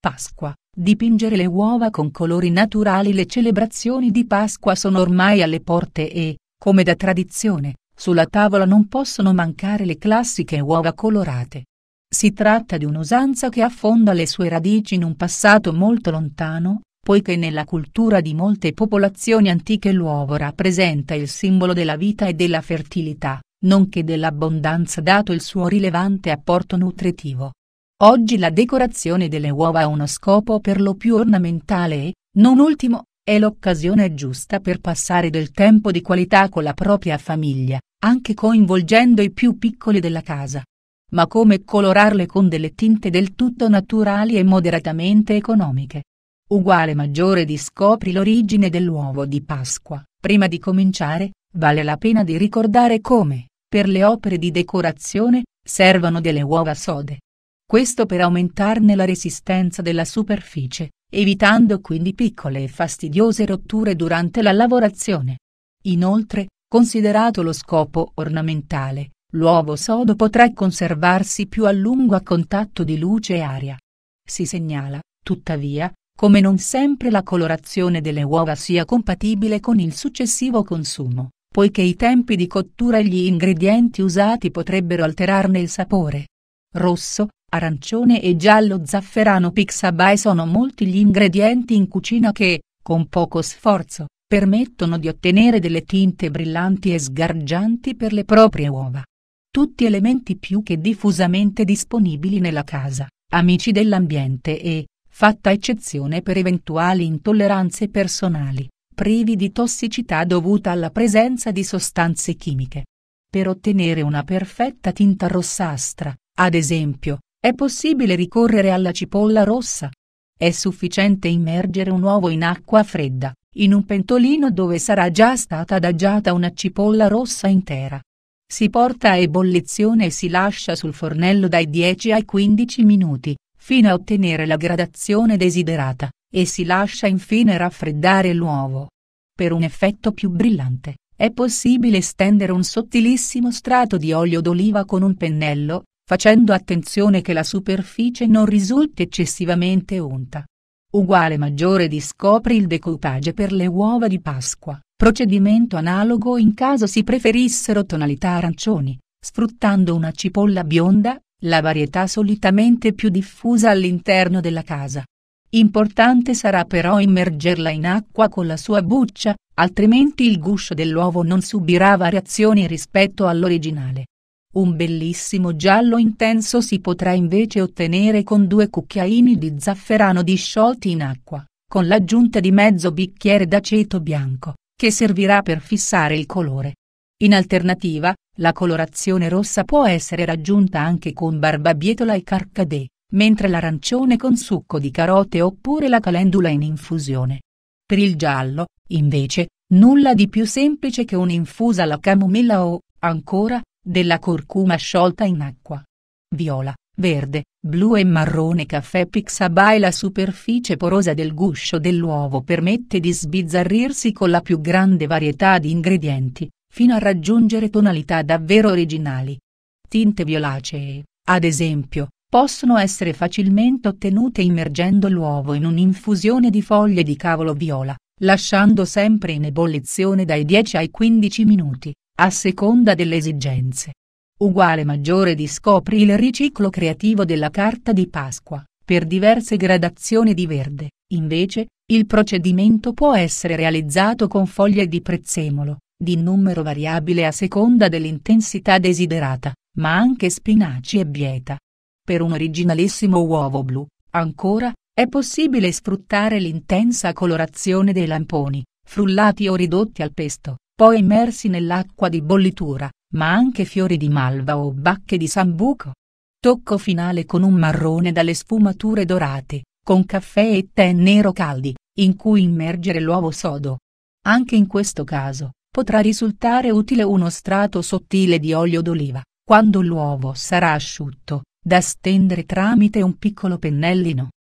Pasqua. Dipingere le uova con colori naturali Le celebrazioni di Pasqua sono ormai alle porte e, come da tradizione, sulla tavola non possono mancare le classiche uova colorate. Si tratta di un'usanza che affonda le sue radici in un passato molto lontano, poiché nella cultura di molte popolazioni antiche l'uovo rappresenta il simbolo della vita e della fertilità, nonché dell'abbondanza dato il suo rilevante apporto nutritivo. Oggi la decorazione delle uova ha uno scopo per lo più ornamentale e, non ultimo, è l'occasione giusta per passare del tempo di qualità con la propria famiglia, anche coinvolgendo i più piccoli della casa. Ma come colorarle con delle tinte del tutto naturali e moderatamente economiche? Uguale maggiore di scopri l'origine dell'uovo di Pasqua. Prima di cominciare, vale la pena di ricordare come, per le opere di decorazione, servano delle uova sode questo per aumentarne la resistenza della superficie, evitando quindi piccole e fastidiose rotture durante la lavorazione. Inoltre, considerato lo scopo ornamentale, l'uovo sodo potrà conservarsi più a lungo a contatto di luce e aria. Si segnala, tuttavia, come non sempre la colorazione delle uova sia compatibile con il successivo consumo, poiché i tempi di cottura e gli ingredienti usati potrebbero alterarne il sapore. Rosso, arancione e giallo zafferano pixabay sono molti gli ingredienti in cucina che, con poco sforzo, permettono di ottenere delle tinte brillanti e sgargianti per le proprie uova. Tutti elementi più che diffusamente disponibili nella casa, amici dell'ambiente e, fatta eccezione per eventuali intolleranze personali, privi di tossicità dovuta alla presenza di sostanze chimiche. Per ottenere una perfetta tinta rossastra, ad esempio, è possibile ricorrere alla cipolla rossa. È sufficiente immergere un uovo in acqua fredda, in un pentolino dove sarà già stata adagiata una cipolla rossa intera. Si porta a ebollizione e si lascia sul fornello dai 10 ai 15 minuti, fino a ottenere la gradazione desiderata, e si lascia infine raffreddare l'uovo. Per un effetto più brillante, è possibile stendere un sottilissimo strato di olio d'oliva con un pennello, facendo attenzione che la superficie non risulti eccessivamente unta. Uguale maggiore di scopri il decoupage per le uova di Pasqua, procedimento analogo in caso si preferissero tonalità arancioni, sfruttando una cipolla bionda, la varietà solitamente più diffusa all'interno della casa. Importante sarà però immergerla in acqua con la sua buccia, altrimenti il guscio dell'uovo non subirà variazioni rispetto all'originale. Un bellissimo giallo intenso si potrà invece ottenere con due cucchiaini di zafferano disciolti in acqua, con l'aggiunta di mezzo bicchiere d'aceto bianco, che servirà per fissare il colore. In alternativa, la colorazione rossa può essere raggiunta anche con barbabietola e carcadè, mentre l'arancione con succo di carote oppure la calendula in infusione. Per il giallo, invece, nulla di più semplice che un'infusa alla camomilla o, ancora, della curcuma sciolta in acqua. Viola, verde, blu e marrone caffè pixabay la superficie porosa del guscio dell'uovo permette di sbizzarrirsi con la più grande varietà di ingredienti, fino a raggiungere tonalità davvero originali. Tinte violacee, ad esempio, possono essere facilmente ottenute immergendo l'uovo in un'infusione di foglie di cavolo viola, lasciando sempre in ebollizione dai 10 ai 15 minuti a seconda delle esigenze. Uguale maggiore di scopri il riciclo creativo della carta di Pasqua, per diverse gradazioni di verde, invece, il procedimento può essere realizzato con foglie di prezzemolo, di numero variabile a seconda dell'intensità desiderata, ma anche spinaci e bieta. Per un originalissimo uovo blu, ancora, è possibile sfruttare l'intensa colorazione dei lamponi, frullati o ridotti al pesto, poi immersi nell'acqua di bollitura, ma anche fiori di malva o bacche di sambuco. Tocco finale con un marrone dalle sfumature dorate, con caffè e tè nero caldi, in cui immergere l'uovo sodo. Anche in questo caso, potrà risultare utile uno strato sottile di olio d'oliva, quando l'uovo sarà asciutto, da stendere tramite un piccolo pennellino.